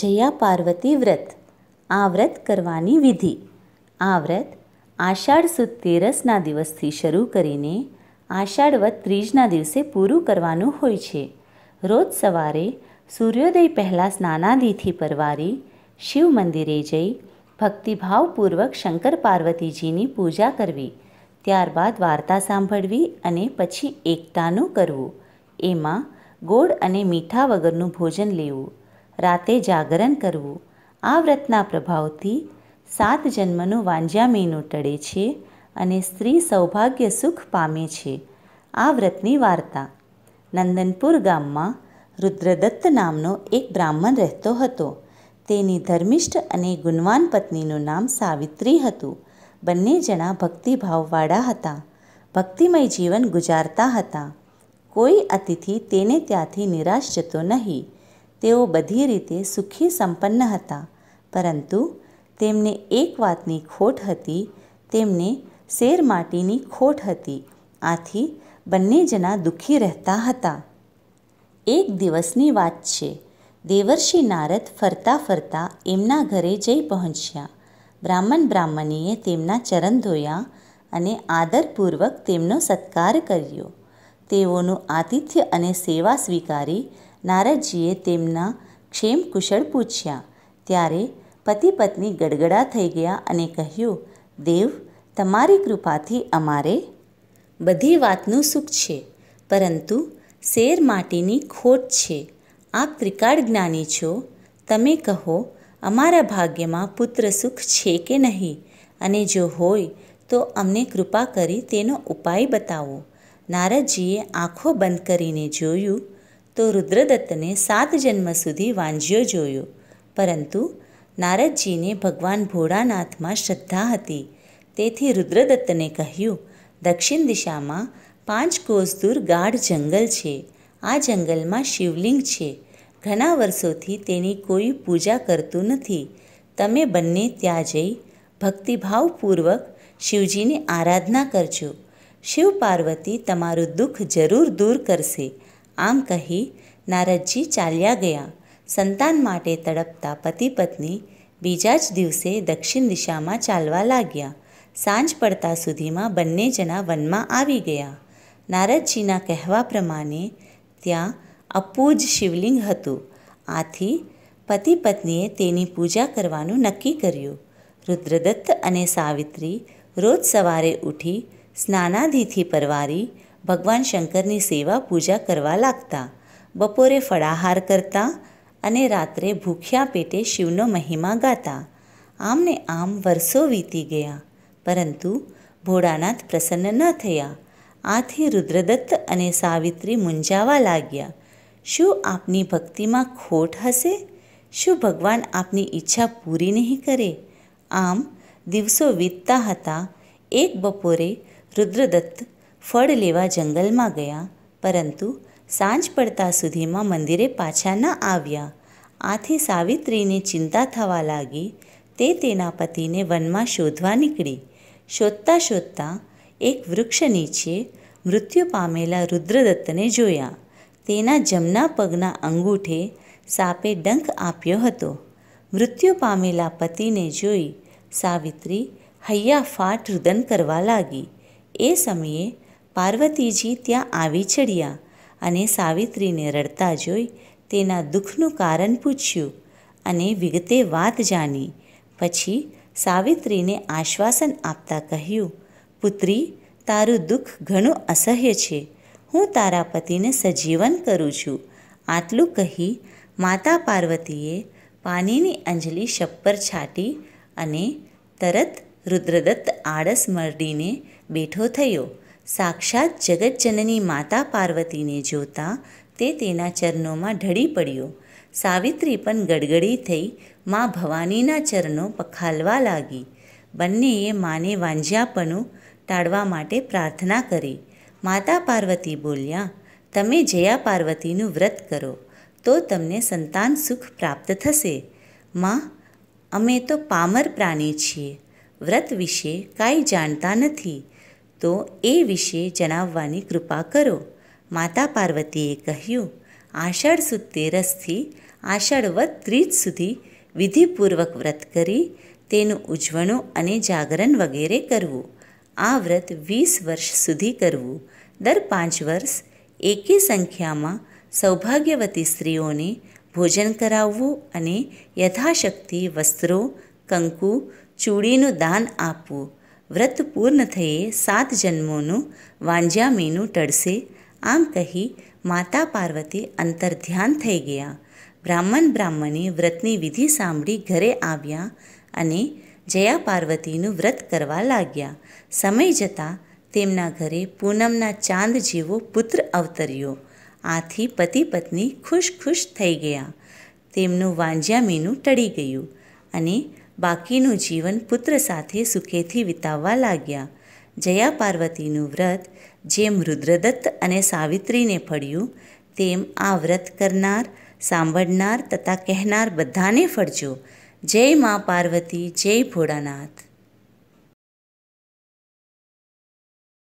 જયા પાર્વતી વ્રત આ વ્રત કરવાની વિધિ આ વ્રત આષાઢ સુદ તેરસના દિવસથી શરૂ કરીને આષાઢ વત ત્રીજના દિવસે પૂરું કરવાનું હોય છે રોજ સવારે સૂર્યોદય પહેલાં સ્નાનાદિથી પરવારી શિવ મંદિરે જઈ ભક્તિભાવપૂર્વક શંકર પાર્વતીજીની પૂજા કરવી ત્યારબાદ વાર્તા સાંભળવી અને પછી એકતાનું કરવું એમાં ગોળ અને મીઠા વગરનું ભોજન લેવું રાતે જાગરણ કરવું આ વ્રતના પ્રભાવથી સાત જન્મનું વાંજ્યામીનું ટળે છે અને સ્ત્રી સૌભાગ્ય સુખ પામે છે આ વ્રતની વાર્તા નંદનપુર ગામમાં રુદ્રદત્ત નામનો એક બ્રાહ્મણ રહેતો હતો તેની ધર્મિષ્ઠ અને ગુણવાન પત્નીનું નામ સાવિત્રી હતું બંને જણા ભક્તિભાવવાળા હતા ભક્તિમય જીવન ગુજારતા હતા કોઈ અતિથિ તેને ત્યાંથી નિરાશ જતો નહીં તેઓ બધી રીતે સુખી સંપન્ન હતા પરંતુ તેમને એક વાતની ખોટ હતી તેમને શેર માટીની ખોટ હતી આથી બંને જણા દુઃખી રહેતા હતા એક દિવસની વાત છે દેવર્ષિ નારદ ફરતા ફરતા એમના ઘરે જઈ પહોંચ્યા બ્રાહ્મણ બ્રાહ્મણીએ તેમના ચરણ ધોયા અને આદરપૂર્વક તેમનો સત્કાર કર્યો તેઓનું આતિથ્ય અને સેવા સ્વીકારી નારદજીએ તેમના ક્ષેમ કુશળ પૂછ્યા ત્યારે પતિ પત્ની ગડગડા થઈ ગયા અને કહ્યું દેવ તમારી કૃપાથી અમારે બધી વાતનું સુખ છે પરંતુ શેર માટીની ખોટ છે આપ ત્રિકાળ જ્ઞાની છો તમે કહો અમારા ભાગ્યમાં પુત્ર સુખ છે કે નહીં અને જો હોય તો અમને કૃપા કરી તેનો ઉપાય બતાવો નારદજીએ આંખો બંધ કરીને જોયું તો રુદ્રદત્તને સાત જન્મ સુધી વાંજ્યો જોયો પરંતુ નારદજીને ભગવાન ભોળાનાથમાં શ્રદ્ધા હતી તેથી રુદ્રદત્તને કહ્યું દક્ષિણ દિશામાં પાંચ કોસ દૂર ગાઢ જંગલ છે આ જંગલમાં શિવલિંગ છે ઘણા વર્ષોથી તેની કોઈ પૂજા કરતું નથી તમે બંને ત્યાં જઈ ભક્તિભાવપૂર્વક શિવજીની આરાધના કરજો શિવ પાર્વતી તમારું દુઃખ જરૂર દૂર કરશે આમ કહી નારદજી ચાલ્યા ગયા સંતાન માટે તડપતા પતિ પત્ની બીજા જ દિવસે દક્ષિણ દિશામાં ચાલવા લાગ્યા સાંજ પડતા સુધીમાં બંને જણા વનમાં આવી ગયા નારદજીના કહેવા પ્રમાણે ત્યાં અપૂજ શિવલિંગ હતું આથી પતિ પત્નીએ તેની પૂજા કરવાનું નક્કી કર્યું રુદ્રદત્ત અને સાવિત્રી રોજ સવારે ઉઠી સ્નાનાધિથી પરવારી ભગવાન શંકરની સેવા પૂજા કરવા લાગતા બપોરે ફળાહાર કરતા અને રાત્રે ભૂખ્યા પેટે શિવનો મહિમા ગાતા આમને આમ વર્ષો વીતી ગયા પરંતુ ભોળાનાથ પ્રસન્ન ન થયા આથી રુદ્રદત્ત અને સાવિત્રી મૂંઝાવા લાગ્યા શું આપની ભક્તિમાં ખોટ હશે શું ભગવાન આપની ઈચ્છા પૂરી નહીં કરે આમ દિવસો વીતતા હતા એક બપોરે રુદ્રદત્ત ફળ લેવા જંગલમાં ગયા પરંતુ સાંજ પડતા સુધીમાં મંદિરે પાછા ન આવ્યા આથી સાવિત્રીને ચિંતા થવા લાગી તે તેના પતિને વનમાં શોધવા નીકળી શોધતા શોધતા એક વૃક્ષ નીચે મૃત્યુ પામેલા રુદ્રદત્તને જોયા તેના જમના પગના અંગૂઠે સાપે ડંખ આપ્યો હતો મૃત્યુ પામેલા પતિને જોઈ સાવિત્રી હૈયા ફાટ રુદન કરવા લાગી એ સમયે પાર્વતીજી ત્યાં આવી ચડ્યા અને સાવિત્રીને રડતા જોઈ તેના દુઃખનું કારણ પૂછ્યું અને વિગતે વાત જાણી પછી સાવિત્રીને આશ્વાસન આપતા કહ્યું પુત્રી તારું દુઃખ ઘણું અસહ્ય છે હું તારા પતિને સજીવન કરું છું આટલું કહી માતા પાર્વતીએ પાણીની અંજલિ શપ્પર છાટી અને તરત રુદ્રદત્ત આળસ મરડીને બેઠો થયો સાક્ષાત જગતજનની માતા પાર્વતીને જોતાં તે તેના ચરણોમાં ઢળી પડ્યો સાવિત્રી પણ ગડગડી થઈ મા ભવાનીના ચરણો પખાલવા લાગી બંનેએ માને વાંઝ્યાપણું ટાળવા માટે પ્રાર્થના કરી માતા પાર્વતી બોલ્યા તમે જયા પાર્વતીનું વ્રત કરો તો તમને સંતાન સુખ પ્રાપ્ત થશે માં અમે તો પામર પ્રાણી છીએ વ્રત વિશે કાંઈ જાણતા નથી તો એ વિશે જણાવવાની કૃપા કરો માતા પાર્વતીએ કહ્યું આષાઢ સુદ તેરસથી આષાઢવત ત્રીજ સુધી વિધિપૂર્વક વ્રત કરી તેનું ઉજવણું અને જાગરણ વગેરે કરવું આ વ્રત વીસ વર્ષ સુધી કરવું દર પાંચ વર્ષ એકે સંખ્યામાં સૌભાગ્યવતી સ્ત્રીઓને ભોજન કરાવવું અને યથાશક્તિ વસ્ત્રો કંકુ ચૂડીનું દાન આપવું વ્રત પૂર્ણ થયે સાત જન્મોનું વાંજ્યા મીનું ટળશે આમ કહી માતા પાર્વતી અંતર ધ્યાન થઈ ગયા બ્રાહ્મણ બ્રાહ્મણી વ્રતની વિધિ સાંભળી ઘરે આવ્યા અને જયા પાર્વતીનું વ્રત કરવા લાગ્યા સમય જતાં તેમના ઘરે પૂનમના ચાંદ જેવો પુત્ર અવતર્યો આથી પતિ પત્ની ખુશ ખુશ થઈ ગયા તેમનું વાંજ્યા મીનું ટળી ગયું અને બાકીનું જીવન પુત્ર સાથે સુખેથી વિતાવવા લાગ્યા જયા પાર્વતીનું વ્રત જેમ રુદ્રદત્ત અને સાવિત્રીને ફળ્યું તેમ આ વ્રત કરનાર સાંભળનાર તથા કહેનાર બધાને ફળજો જય મા પાર્વતી જય ભોળાનાથ